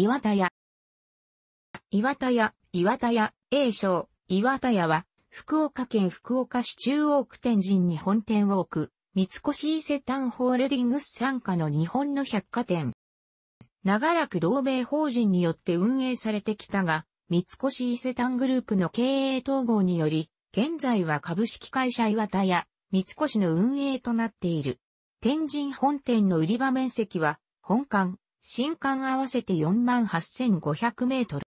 岩田屋。岩田屋、岩田屋、A 賞、岩田屋は、福岡県福岡市中央区天神に本店を置く、三越伊勢丹ホールディングス傘下の日本の百貨店。長らく同盟法人によって運営されてきたが、三越伊勢丹グループの経営統合により、現在は株式会社岩田屋、三越の運営となっている。天神本店の売り場面積は、本館、新館合わせて48,500メートル。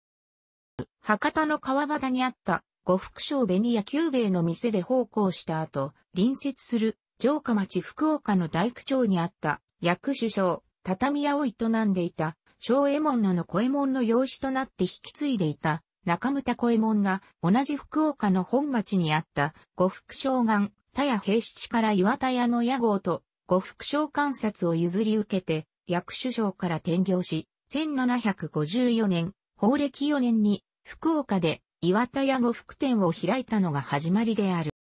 博多の川端にあった呉福商紅屋久兵衛の店で奉公した後、隣接する城下町福岡の大工町にあった薬首相、畳屋を営んでいた小右衛門のの小右衛門の養子となって引き継いでいた中村小右衛門が同じ福岡の本町にあった呉福商願、田屋平七から岩田屋の屋号と呉福商観察を譲り受けて薬首相から転業し、1754年、法暦4年に、福岡で岩田屋呉服店を開いたのが始まりである。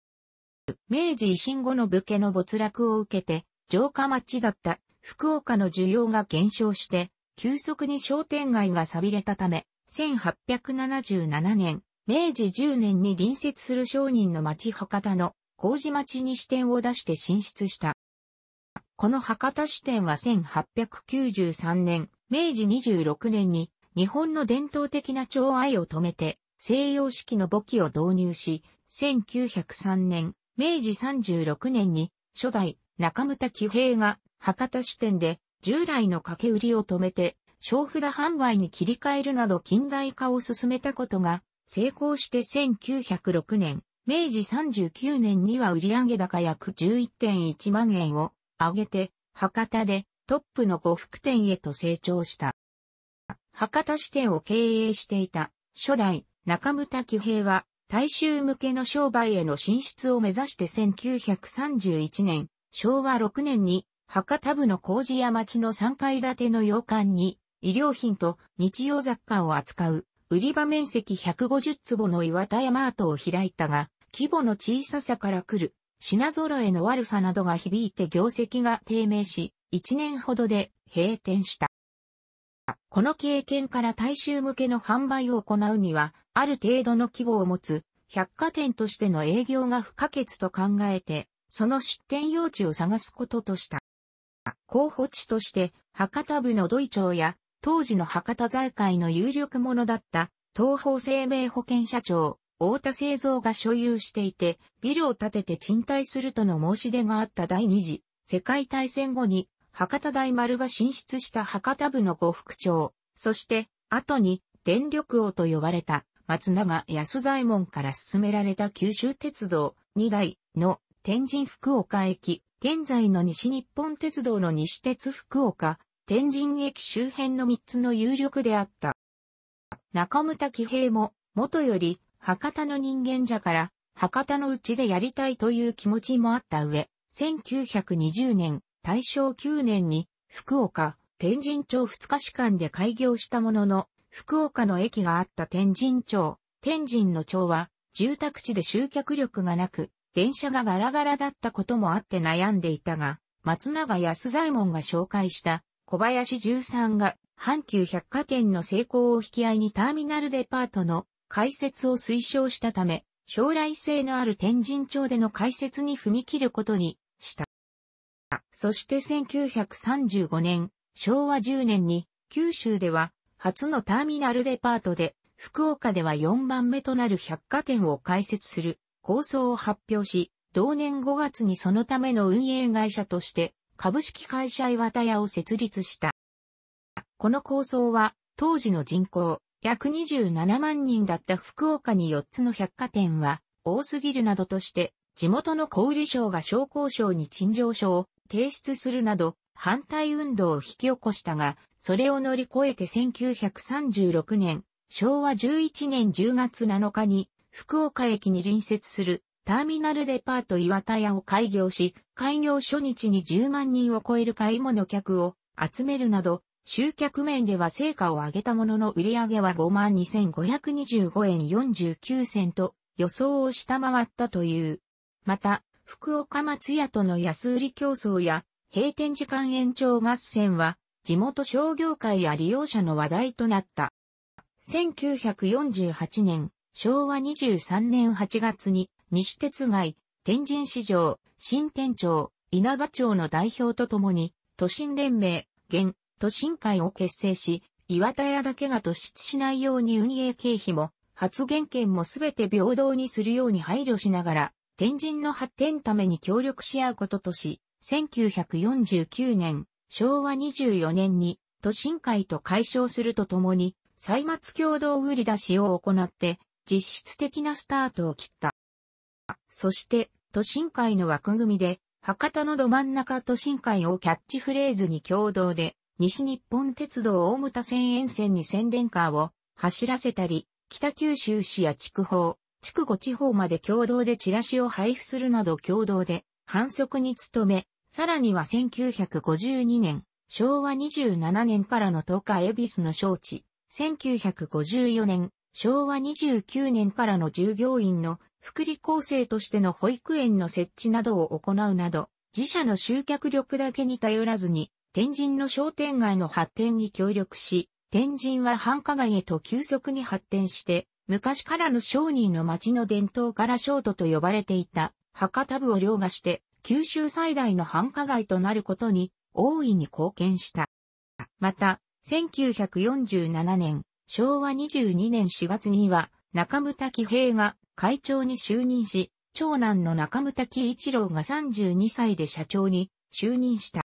明治維新後の武家の没落を受けて、城下町だった福岡の需要が減少して、急速に商店街が錆びれたため、1877年、明治10年に隣接する商人の町博多の麹町に支店を出して進出した。この博多支店は1893年、明治26年に日本の伝統的な長愛を止めて西洋式の簿記を導入し、1903年、明治36年に初代中村騎平が博多支店で従来の掛け売りを止めて小札販売に切り替えるなど近代化を進めたことが成功して1906年、明治39年には売上高約11.1万円をあげて、博多でトップの呉服店へと成長した。博多支店を経営していた初代中村喜平は大衆向けの商売への進出を目指して1931年、昭和6年に博多部の麹屋町の3階建ての洋館に医療品と日用雑貨を扱う売り場面積150坪の岩田山跡を開いたが、規模の小ささから来る品揃えの悪さなどが響いて業績が低迷し、1年ほどで閉店した。この経験から大衆向けの販売を行うには、ある程度の規模を持つ百貨店としての営業が不可欠と考えて、その出店用地を探すこととした。候補地として、博多部の土井町や、当時の博多財界の有力者だった、東方生命保険社長、太田製造が所有していて、ビルを建てて賃貸するとの申し出があった第二次世界大戦後に、博多大丸が進出した博多部の呉服町、そして、後に電力王と呼ばれた松永安左衛門から進められた九州鉄道二台の天神福岡駅、現在の西日本鉄道の西鉄福岡、天神駅周辺の三つの有力であった。中牟田喜平も、もとより博多の人間じゃから、博多のうちでやりたいという気持ちもあった上、1920年、大正9年に、福岡、天神町二日市間で開業したものの、福岡の駅があった天神町、天神の町は、住宅地で集客力がなく、電車がガラガラだったこともあって悩んでいたが、松永安左衛門が紹介した小林十三が阪急百貨店の成功を引き合いにターミナルデパートの開設を推奨したため、将来性のある天神町での開設に踏み切ることにした。そして1935年、昭和10年に九州では初のターミナルデパートで、福岡では4番目となる百貨店を開設する構想を発表し、同年5月にそのための運営会社として株式会社岩田屋を設立した。この構想は当時の人口約27万人だった福岡に4つの百貨店は多すぎるなどとして、地元の小売商が商工省に陳情書を提出するなど、反対運動を引き起こしたが、それを乗り越えて1936年、昭和11年10月7日に、福岡駅に隣接するターミナルデパート岩田屋を開業し、開業初日に10万人を超える買い物客を集めるなど、集客面では成果を上げたものの売り上げは52,525円49銭と予想を下回ったという。また、福岡松屋との安売り競争や閉店時間延長合戦は地元商業界や利用者の話題となった。1948年、昭和23年8月に西鉄街、天神市場、新店長、稲葉町の代表とともに、都心連盟、現、都心会を結成し、岩田屋だけが突出しないように運営経費も、発言権もすべて平等にするように配慮しながら、天神の発展ために協力し合うこととし、1949年、昭和24年に、都心会と解消するとともに、歳末共同売り出しを行って、実質的なスタートを切った。そして、都心会の枠組みで、博多のど真ん中都心会をキャッチフレーズに共同で、西日本鉄道大牟田線沿線に宣伝カーを走らせたり、北九州市や筑豊、筑後地方まで共同でチラシを配布するなど共同で反則に努め、さらには1952年、昭和27年からの東海恵比寿の招致、1954年、昭和29年からの従業員の福利厚生としての保育園の設置などを行うなど、自社の集客力だけに頼らずに、天神の商店街の発展に協力し、天神は繁華街へと急速に発展して、昔からの商人の町の伝統から商都と呼ばれていた博多部を凌駕して、九州最大の繁華街となることに大いに貢献した。また、1947年、昭和22年4月には、中村滝平が会長に就任し、長男の中村喜一郎が32歳で社長に就任した。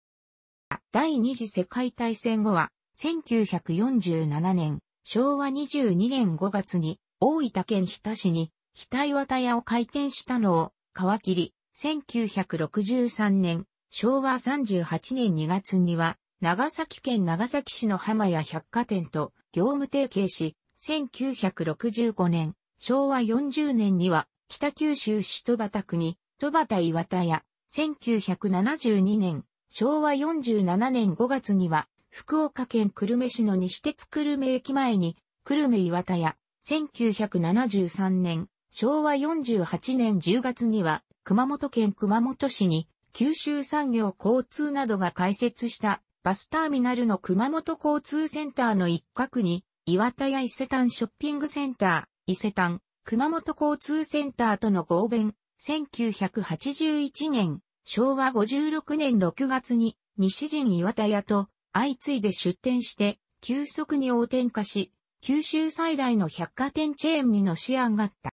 第二次世界大戦後は、1947年、昭和22年5月に、大分県日田市に、日田岩田屋を開店したのを、皮切り、1963年、昭和38年2月には、長崎県長崎市の浜屋百貨店と業務提携し、1965年、昭和40年には、北九州市戸畑区に、戸畑岩田屋、1972年、昭和47年5月には、福岡県久留米市の西鉄久留米駅前に、久留米岩田屋、1973年、昭和48年10月には、熊本県熊本市に、九州産業交通などが開設したバスターミナルの熊本交通センターの一角に、岩田屋伊勢丹ショッピングセンター、伊勢丹、熊本交通センターとの合弁、1981年昭和56年6月に西陣岩田屋と相次いで出店して急速に横転化し、九州最大の百貨店チェーンにのし上がった。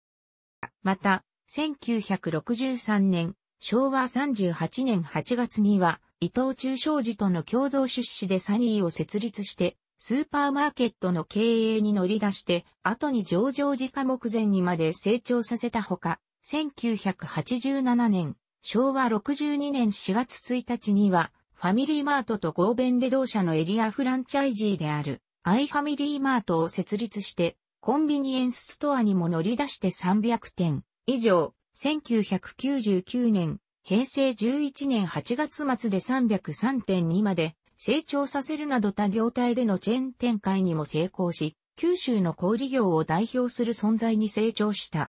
また、1963年、昭和38年8月には、伊藤忠商事との共同出資でサニーを設立して、スーパーマーケットの経営に乗り出して、後に上場時価目前にまで成長させたほか、1987年、昭和62年4月1日には、ファミリーマートと合弁で同社のエリアフランチャイジーである、アイファミリーマートを設立して、コンビニエンスストアにも乗り出して300店以上、1999年、平成11年8月末で303.2まで成長させるなど他業態でのチェーン展開にも成功し、九州の小売業を代表する存在に成長した。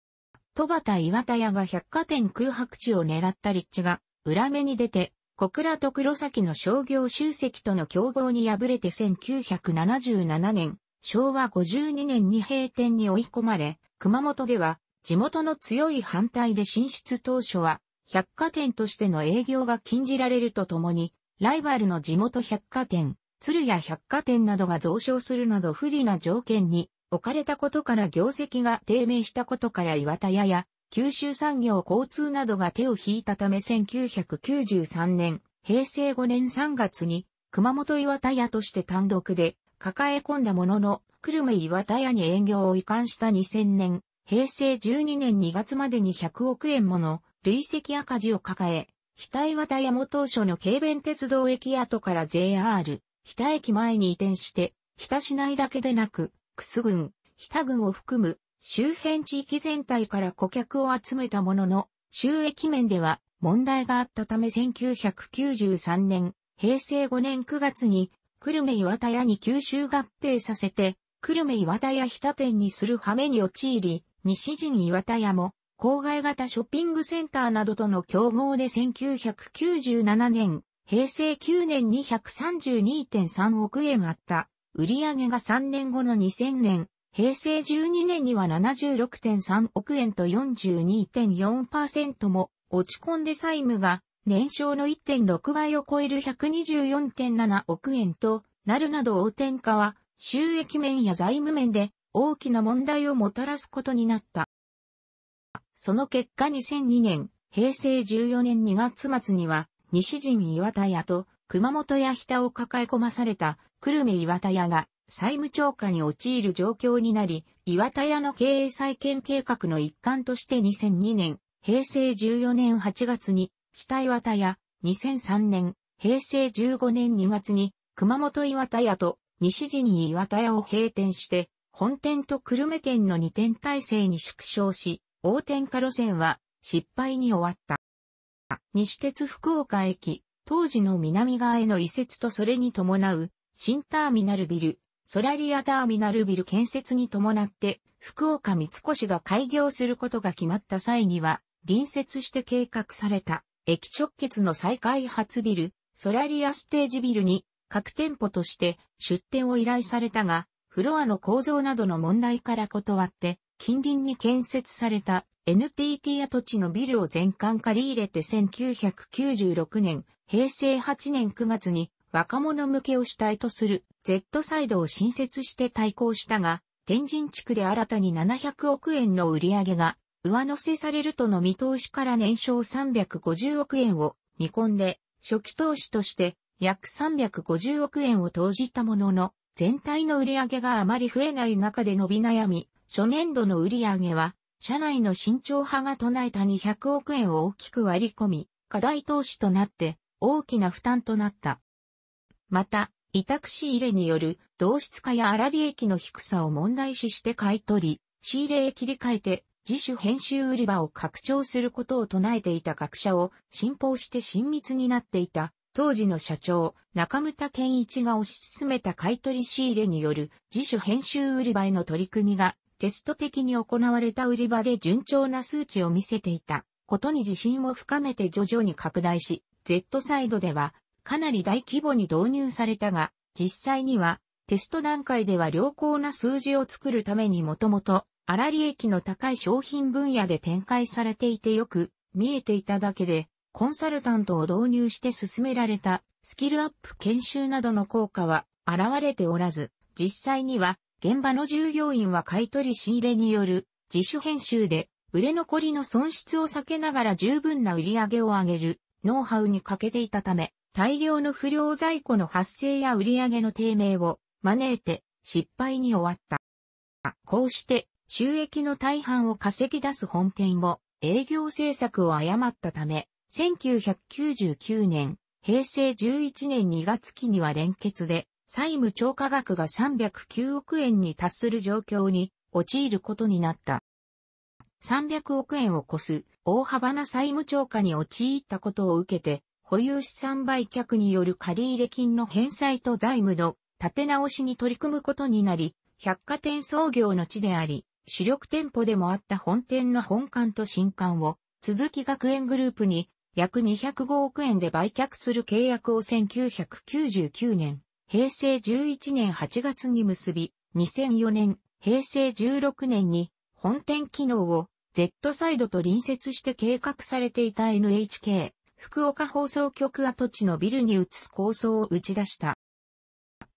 戸端岩田屋が百貨店空白地を狙った立地が、裏目に出て、小倉と黒崎の商業集積との競合に敗れて1977年、昭和52年に閉店に追い込まれ、熊本では地元の強い反対で進出当初は百貨店としての営業が禁じられるとともに、ライバルの地元百貨店、鶴屋百貨店などが増床するなど不利な条件に置かれたことから業績が低迷したことから岩田屋や九州産業交通などが手を引いたため1993年、平成5年3月に熊本岩田屋として単独で抱え込んだものの、久留米岩田屋に営業を移管した2000年、平成12年2月までに100億円もの累積赤字を抱え、北岩田屋も当初の軽便鉄道駅跡から JR、北駅前に移転して、北市内だけでなく、クス郡、田郡を含む周辺地域全体から顧客を集めたものの、収益面では問題があったため1993年、平成5年9月に、久留米岩田屋に吸収合併させて、久留米岩田屋田店にする羽目に陥り、西陣岩田屋も、郊外型ショッピングセンターなどとの競合で1997年、平成9年に132.3億円あった売上が3年後の2000年、平成12年には76.3億円と42.4%も落ち込んで債務が年商の1.6倍を超える124.7億円となるなど大転化は収益面や財務面で大きな問題をもたらすことになった。その結果2002年、平成14年2月末には西陣岩田屋と熊本や日田を抱え込まされた久留米岩田屋が債務超過に陥る状況になり、岩田屋の経営再建計画の一環として2002年、平成14年8月に北岩田屋、2003年、平成15年2月に熊本岩田屋と西陣に岩田屋を閉店して、本店と久留米店の2点体制に縮小し、大天下路線は失敗に終わった。西鉄福岡駅、当時の南側への移設とそれに伴う、新ターミナルビル、ソラリアターミナルビル建設に伴って、福岡三越が開業することが決まった際には、隣接して計画された、駅直結の再開発ビル、ソラリアステージビルに、各店舗として出店を依頼されたが、フロアの構造などの問題から断って、近隣に建設された NTT 跡地のビルを全館借り入れて1996年平成8年9月に若者向けを主体とする Z サイドを新設して対抗したが、天神地区で新たに700億円の売り上げが上乗せされるとの見通しから年商350億円を見込んで、初期投資として約350億円を投じたものの、全体の売り上げがあまり増えない中で伸び悩み、初年度の売り上げは、社内の慎重派が唱えた200億円を大きく割り込み、課題投資となって、大きな負担となった。また、委託仕入れによる同質化や粗利益の低さを問題視して買い取り、仕入れへ切り替えて自主編集売り場を拡張することを唱えていた各社を信奉して親密になっていた当時の社長、中村健一が推し進めた買い取り仕入れによる自主編集売り場への取り組みがテスト的に行われた売り場で順調な数値を見せていたことに自信を深めて徐々に拡大し、Z サイドではかなり大規模に導入されたが、実際にはテスト段階では良好な数字を作るためにもともと粗利益の高い商品分野で展開されていてよく見えていただけで、コンサルタントを導入して進められたスキルアップ研修などの効果は現れておらず、実際には現場の従業員は買取仕入れによる自主編集で売れ残りの損失を避けながら十分な売り上げを上げるノウハウに欠けていたため、大量の不良在庫の発生や売上の低迷を招いて失敗に終わった。こうして収益の大半を稼ぎ出す本店も営業政策を誤ったため、1999年、平成11年2月期には連結で債務超過額が309億円に達する状況に陥ることになった。300億円を超す大幅な債務超過に陥ったことを受けて、保有資産売却による借入金の返済と財務の立て直しに取り組むことになり、百貨店創業の地であり、主力店舗でもあった本店の本館と新館を、鈴木学園グループに約205億円で売却する契約を1999年、平成11年8月に結び、2004年、平成16年に本店機能を Z サイドと隣接して計画されていた NHK、福岡放送局跡地のビルに移す構想を打ち出した。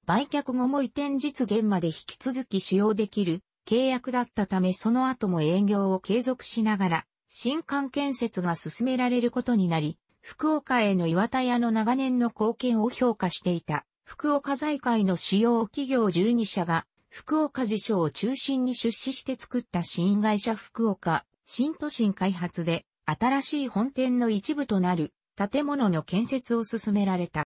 売却後も移転実現まで引き続き使用できる契約だったためその後も営業を継続しながら新館建設が進められることになり、福岡への岩田屋の長年の貢献を評価していた福岡財界の主要企業12社が福岡自称を中心に出資して作った新会社福岡、新都心開発で、新しい本店の一部となる建物の建設を進められた。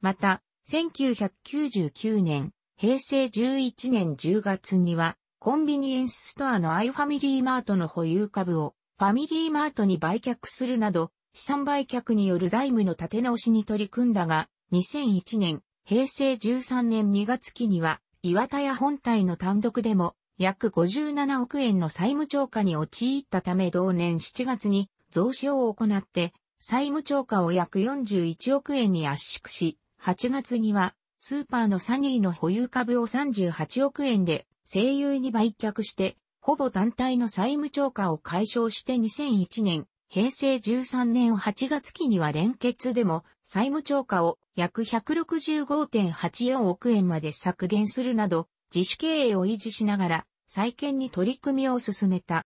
また、1999年、平成11年10月には、コンビニエンスストアのアイファミリーマートの保有株をファミリーマートに売却するなど、資産売却による財務の立て直しに取り組んだが、2001年、平成13年2月期には、岩田屋本体の単独でも約57億円の債務超過に陥ったため同年7月に増資を行って債務超過を約41億円に圧縮し、8月にはスーパーのサニーの保有株を38億円で声優に売却して、ほぼ単体の債務超過を解消して2001年、平成13年8月期には連結でも債務超過を約165.84億円まで削減するなど、自主経営を維持しながら、再建に取り組みを進めた。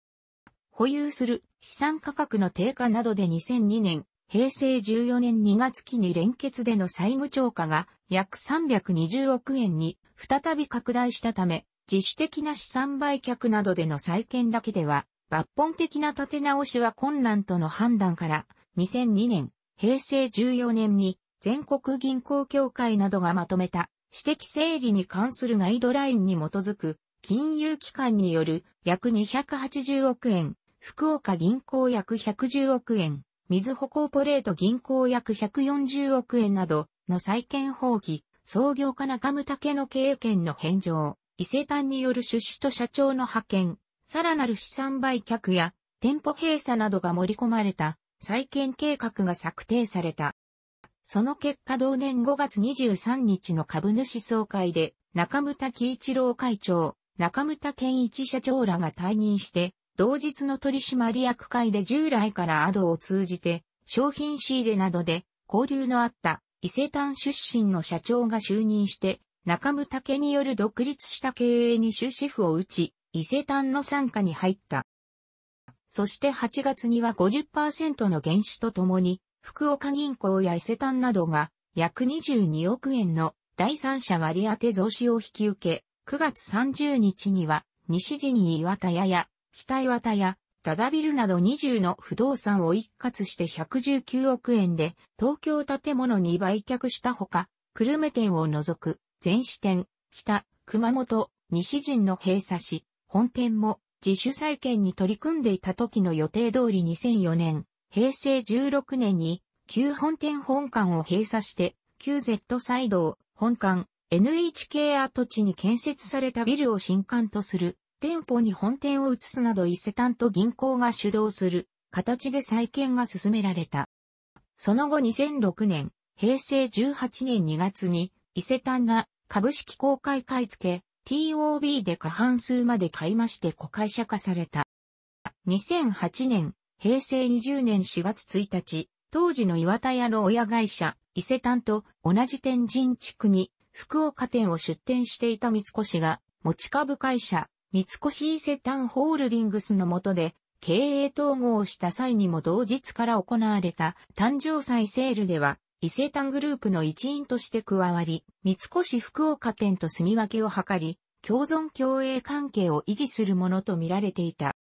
保有する資産価格の低下などで2002年、平成14年2月期に連結での債務超過が約320億円に再び拡大したため、自主的な資産売却などでの再建だけでは、抜本的な立て直しは困難との判断から、2002年、平成14年に全国銀行協会などがまとめた、私的整理に関するガイドラインに基づく、金融機関による約280億円、福岡銀行約110億円、水穂コーポレート銀行約140億円などの債権放棄、創業家中村家の経営権の返上、伊勢丹による出資と社長の派遣、さらなる資産売却や店舗閉鎖などが盛り込まれた債権計画が策定された。その結果同年5月23日の株主総会で、中村喜一郎会長、中村健一社長らが退任して、同日の取締役会で従来からアドを通じて、商品仕入れなどで交流のあった伊勢丹出身の社長が就任して、中村武による独立した経営に終止符を打ち、伊勢丹の参加に入った。そして8月には50%の減資とともに、福岡銀行や伊勢丹などが約22億円の第三者割当増資を引き受け、9月30日には西陣岩田屋や北岩田屋、ダダビルなど20の不動産を一括して119億円で東京建物に売却したほか、久留米店を除く全支店、北、熊本、西陣の閉鎖し、本店も自主再建に取り組んでいた時の予定通り2004年平成16年に旧本店本館を閉鎖して、旧 Z サイドを本館、NHK 跡地に建設されたビルを新館とする、店舗に本店を移すなど伊勢丹と銀行が主導する形で再建が進められた。その後2006年、平成18年2月に伊勢丹が株式公開買付 TOB で過半数まで買い増して子会社化された。2008年、平成20年4月1日、当時の岩田屋の親会社、伊勢丹と同じ天神地区に福岡店を出店していた三越が、持ち株会社、三越伊勢丹ホールディングスの下で、経営統合した際にも同日から行われた誕生祭セールでは、伊勢丹グループの一員として加わり、三越福岡店と住み分けを図り、共存共栄関係を維持するものと見られていた。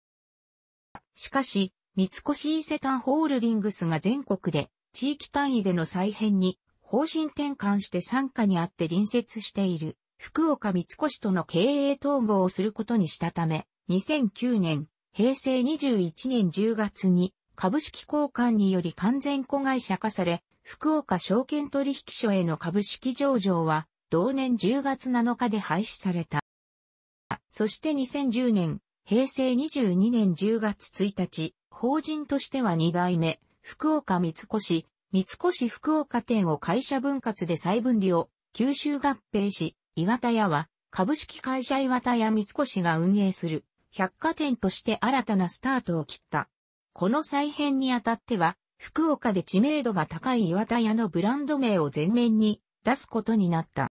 しかし、三越伊勢丹ホールディングスが全国で地域単位での再編に方針転換して参加にあって隣接している福岡三越との経営統合をすることにしたため、2009年、平成21年10月に株式交換により完全子会社化され、福岡証券取引所への株式上場は同年10月7日で廃止された。そして2010年、平成22年10月1日、法人としては2代目、福岡三越、三越福岡店を会社分割で再分離を吸収合併し、岩田屋は株式会社岩田屋三越が運営する百貨店として新たなスタートを切った。この再編にあたっては、福岡で知名度が高い岩田屋のブランド名を前面に出すことになった。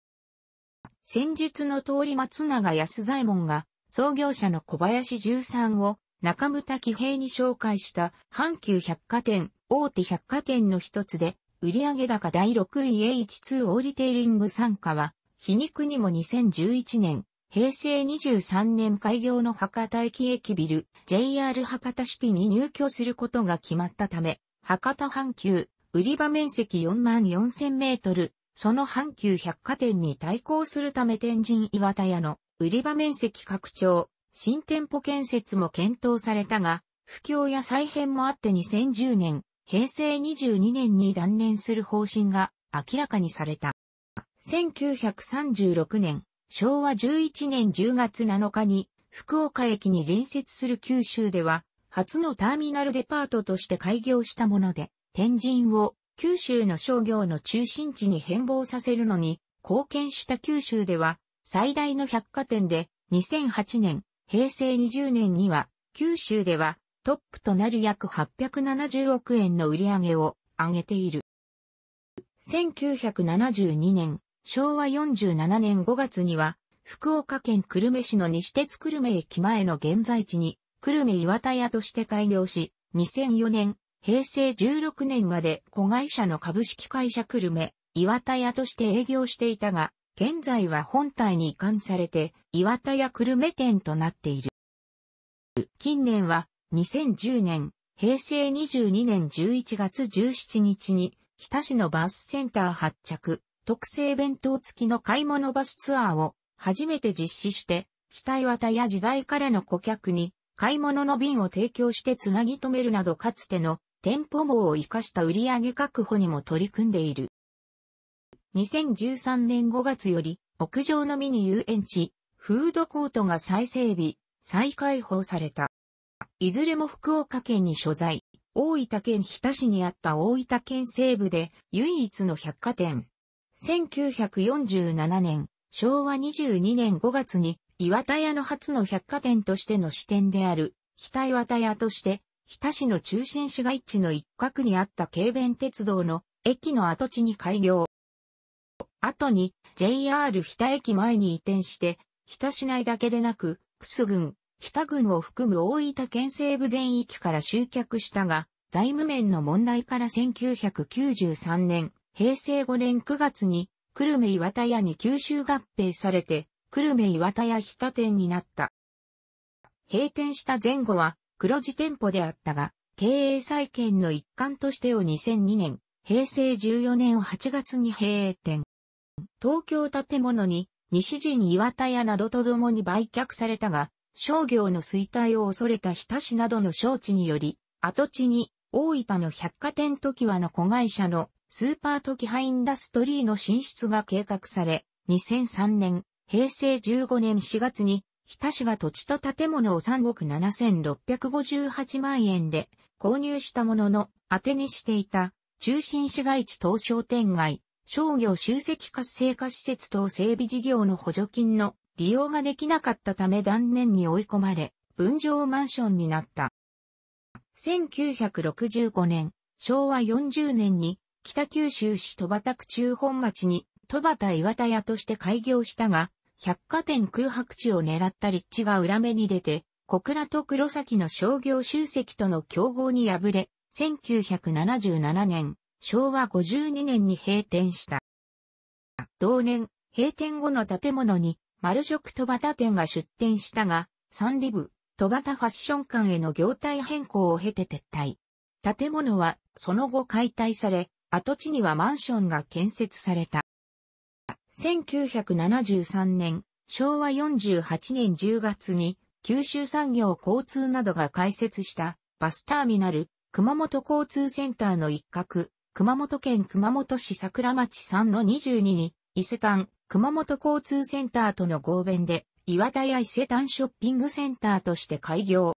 先日の通り松永安左衛門が創業者の小林十三を中村喜平に紹介した阪急百貨店、大手百貨店の一つで、売上高第6位 H2 オーリテイリング参加は、皮肉にも2011年、平成23年開業の博多駅駅ビル、JR 博多シティに入居することが決まったため、博多阪急、売り場面積4万4000メートル、その阪急百貨店に対抗するため天神岩田屋の売り場面積拡張、新店舗建設も検討されたが、不況や再編もあって2010年、平成22年に断念する方針が明らかにされた。1936年、昭和11年10月7日に、福岡駅に隣接する九州では、初のターミナルデパートとして開業したもので、天神を九州の商業の中心地に変貌させるのに、貢献した九州では、最大の百貨店で、2008年、平成20年には、九州ではトップとなる約870億円の売り上げを上げている。1972年、昭和47年5月には、福岡県久留米市の西鉄久留米駅前の現在地に、久留米岩田屋として開業し、2004年、平成16年まで子会社の株式会社久留米岩田屋として営業していたが、現在は本体に移管されて、岩田屋久留米店となっている。近年は、2010年、平成22年11月17日に、北市のバスセンター発着、特製弁当付きの買い物バスツアーを、初めて実施して、北岩田屋時代からの顧客に、買い物の便を提供してつなぎ止めるなどかつての店舗網を活かした売上確保にも取り組んでいる。2013年5月より、屋上のミニ遊園地、フードコートが再整備、再開放された。いずれも福岡県に所在、大分県日田市にあった大分県西部で唯一の百貨店。1947年、昭和22年5月に、岩田屋の初の百貨店としての支店である、北岩田屋として、日田市の中心市街地の一角にあった軽便鉄道の駅の跡地に開業。後に JR 日田駅前に移転して、日田市内だけでなく、楠郡、日田郡を含む大分県西部全域から集客したが、財務面の問題から1993年、平成5年9月に、久留米岩田屋に吸収合併されて、久留米岩田屋日田店になった。閉店した前後は黒字店舗であったが、経営再建の一環としてを2002年、平成14年8月に閉店。東京建物に西陣岩田屋などと共に売却されたが、商業の衰退を恐れた日田市などの招致により、跡地に大分の百貨店時和の子会社のスーパー時ハインダストリーの進出が計画され、2003年、平成15年4月に、日田市が土地と建物を3億7658万円で購入したものの、当てにしていた中心市街地東商店街、商業集積活性化施設等整備事業の補助金の利用ができなかったため断念に追い込まれ、分譲マンションになった。1965年、昭和40年に北九州市戸畑区中本町に戸畑岩田屋として開業したが、百貨店空白地を狙った立地が裏目に出て、小倉と黒崎の商業集積との競合に敗れ、1977年、昭和52年に閉店した。同年、閉店後の建物に、丸食戸端店が出店したが、サンリブ、戸端ファッション館への業態変更を経て撤退。建物は、その後解体され、跡地にはマンションが建設された。1973年、昭和48年10月に、九州産業交通などが開設した、バスターミナル、熊本交通センターの一角、熊本県熊本市桜町3の22に、伊勢丹、熊本交通センターとの合弁で、岩田屋伊勢丹ショッピングセンターとして開業。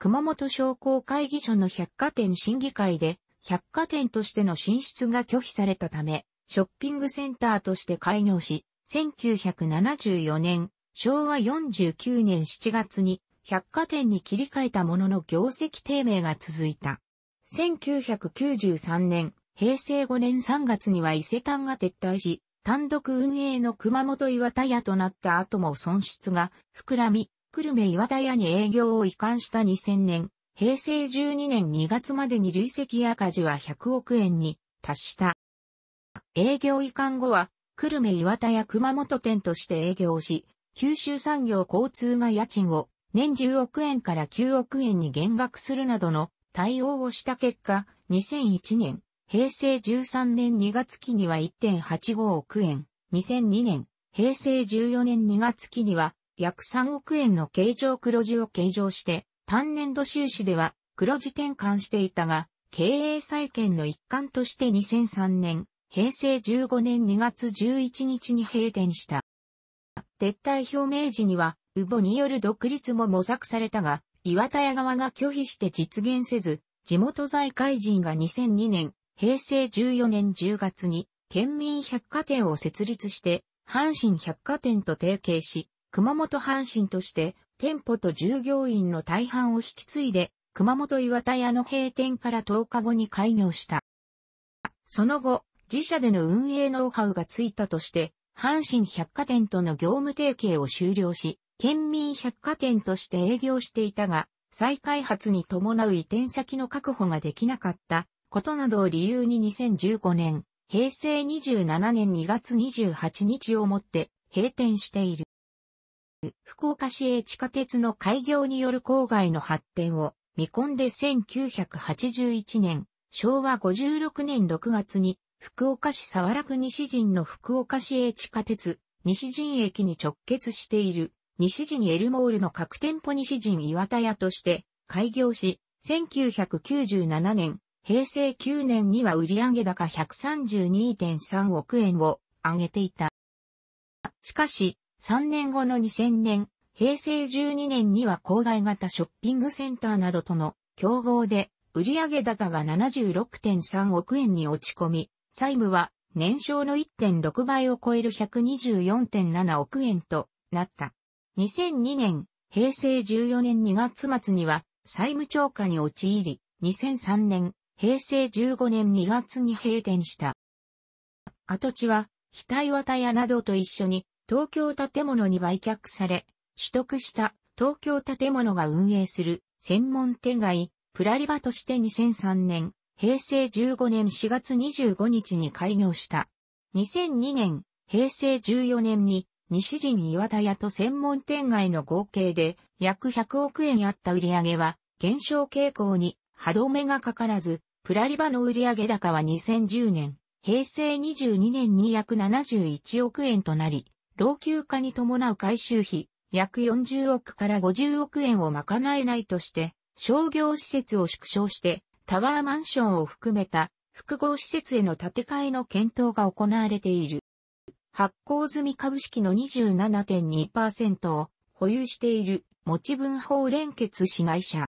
熊本商工会議所の百貨店審議会で、百貨店としての進出が拒否されたため、ショッピングセンターとして開業し、1974年、昭和49年7月に百貨店に切り替えたものの業績低迷が続いた。1993年、平成5年3月には伊勢丹が撤退し、単独運営の熊本岩田屋となった後も損失が膨らみ、久留米岩田屋に営業を移管した2000年、平成12年2月までに累積赤字は100億円に達した。営業移管後は、久留米岩田屋熊本店として営業し、九州産業交通が家賃を年10億円から9億円に減額するなどの対応をした結果、2001年、平成13年2月期には1.85億円、2002年、平成14年2月期には約3億円の形状黒字を計上して、単年度収支では黒字転換していたが、経営再建の一環として2003年、平成15年2月11日に閉店した。撤退表明時には、ウボによる独立も模索されたが、岩田屋側が拒否して実現せず、地元財界人が2002年、平成14年10月に、県民百貨店を設立して、阪神百貨店と提携し、熊本阪神として、店舗と従業員の大半を引き継いで、熊本岩田屋の閉店から10日後に開業した。その後、自社での運営ノウハウがついたとして、阪神百貨店との業務提携を終了し、県民百貨店として営業していたが、再開発に伴う移転先の確保ができなかったことなどを理由に2015年、平成27年2月28日をもって閉店している。福岡市営地下鉄の開業による郊外の発展を見込んで1981年、昭和56年6月に福岡市沢楽西陣の福岡市営地下鉄西陣駅に直結している西陣エルモールの各店舗西陣岩田屋として開業し、1997年、平成9年には売上高132.3億円を上げていた。しかし、3年後の2000年、平成12年には郊外型ショッピングセンターなどとの競合で売上高が76.3億円に落ち込み、債務は年商の1.6倍を超える124.7億円となった。2002年、平成14年2月末には債務超過に陥り、2003年、平成15年2月に閉店した。跡地は、額綿屋などと一緒に東京建物に売却され、取得した東京建物が運営する専門店街、プラリバとして2003年、平成15年4月25日に開業した。2002年、平成14年に西陣岩田屋と専門店街の合計で約100億円あった売上は減少傾向に歯止めがかからず、プラリバの売上高は2010年、平成22年に約71億円となり、老朽化に伴う改修費、約40億から50億円を賄えないとして、商業施設を縮小して、タワーマンションを含めた複合施設への建て替えの検討が行われている。発行済み株式の27.2%を保有している持ち分法連結子会社。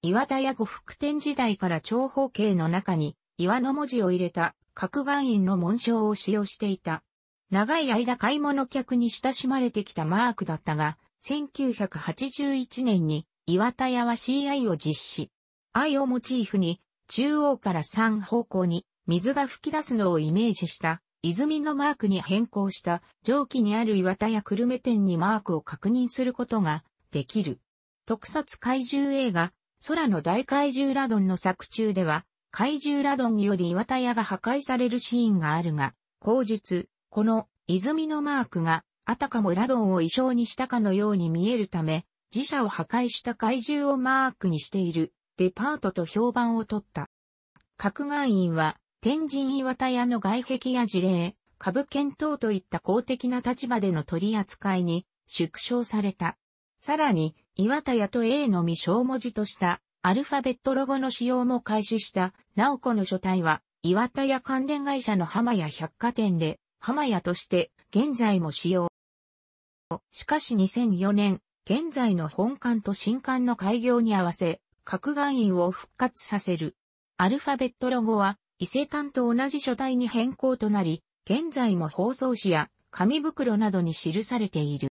岩田屋呉服店時代から長方形の中に岩の文字を入れた角岩院の紋章を使用していた。長い間買い物客に親しまれてきたマークだったが、1981年に岩田屋は CI を実施。愛をモチーフに中央から3方向に水が噴き出すのをイメージした泉のマークに変更した上記にある岩田や久留米店にマークを確認することができる。特撮怪獣映画、空の大怪獣ラドンの作中では、怪獣ラドンにより岩田屋が破壊されるシーンがあるが、後述、この泉のマークがあたかもラドンを衣装にしたかのように見えるため、自社を破壊した怪獣をマークにしているデパートと評判を取った。格外員は天神岩田屋の外壁や事例、株券等といった公的な立場での取り扱いに縮小された。さらに、岩田屋と A のみ小文字としたアルファベットロゴの使用も開始した、なおこの書体は、岩田屋関連会社の浜屋百貨店で、浜屋として現在も使用。しかし2004年、現在の本館と新館の開業に合わせ、各岩院を復活させる。アルファベットロゴは、伊勢丹と同じ書体に変更となり、現在も包装紙や紙袋などに記されている。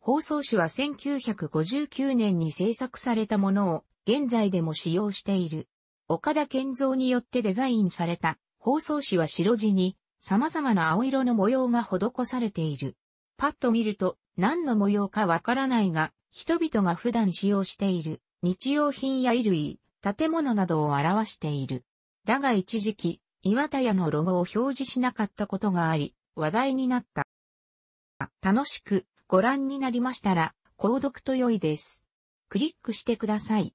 包装紙は1959年に制作されたものを現在でも使用している。岡田健三によってデザインされた包装紙は白地に様々な青色の模様が施されている。パッと見ると何の模様かわからないが、人々が普段使用している日用品や衣類、建物などを表している。だが一時期、岩田屋のロゴを表示しなかったことがあり、話題になった。楽しくご覧になりましたら、購読と良いです。クリックしてください。